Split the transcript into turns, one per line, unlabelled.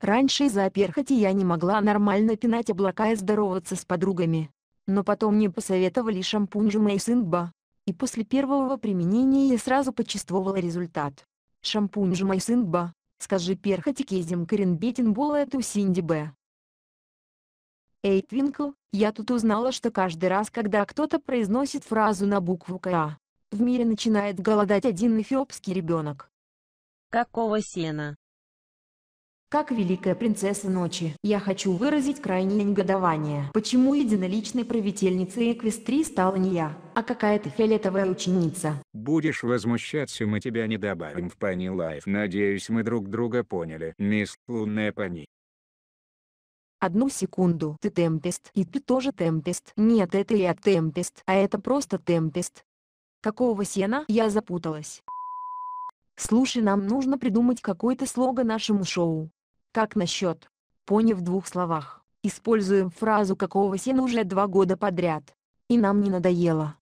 Раньше из-за перхоти я не могла нормально пинать облака и здороваться с подругами. Но потом мне посоветовали шампунь Жумей Сингба. И после первого применения я сразу почувствовала результат. Шампунь Жумей Сингба, скажи перхоти кезем коренбетин булэту Синди Б. Эй, Твинкл, я тут узнала, что каждый раз, когда кто-то произносит фразу на букву КА, в мире начинает голодать один эфиопский ребенок.
Какого сена?
Как великая принцесса ночи, я хочу выразить крайнее негодование. Почему единоличной правительницей Эквестрии стала не я, а какая-то фиолетовая ученица?
Будешь возмущаться, мы тебя не добавим в Пани Лайф. Надеюсь, мы друг друга поняли. Мисс Лунная Пани.
Одну секунду. Ты Темпест. И ты тоже Темпест. Нет, это я Темпест. А это просто Темпест. Какого сена? Я запуталась. Слушай, нам нужно придумать какой-то слоган нашему шоу. Как насчет? Пони в двух словах. Используем фразу какого сена уже два года подряд. И нам не надоело.